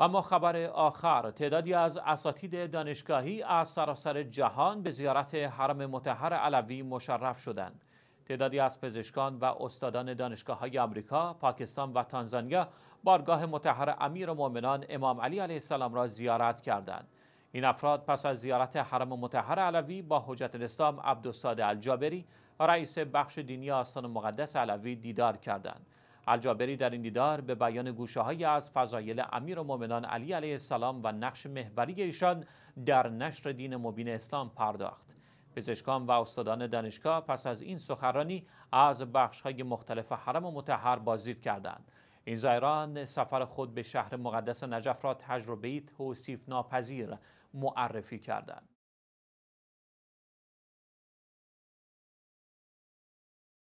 و ما خبر آخر تعدادی از اساتید دانشگاهی از سراسر جهان به زیارت حرم متحر علوی مشرف شدند. تعدادی از پزشکان و استادان دانشگاه های آمریکا، پاکستان و تانزانیا بارگاه متحر امیر مؤمنان امام علی علیه السلام را زیارت کردند. این افراد پس از زیارت حرم متحر علوی با حجت الاسلام عبدالصاد الجابری رئیس بخش دینی آستان مقدس علوی دیدار کردند. الجابری در این دیدار به بیان گوشه از فضایل امیر و علی علیه السلام و نقش محوری ایشان در نشر دین مبین اسلام پرداخت. پزشکان و استادان دانشگاه پس از این سخرانی از بخش های مختلف حرم و متحر بازدید کردند. این زایران سفر خود به شهر مقدس نجف را تجربه توصیف ناپذیر معرفی کردند.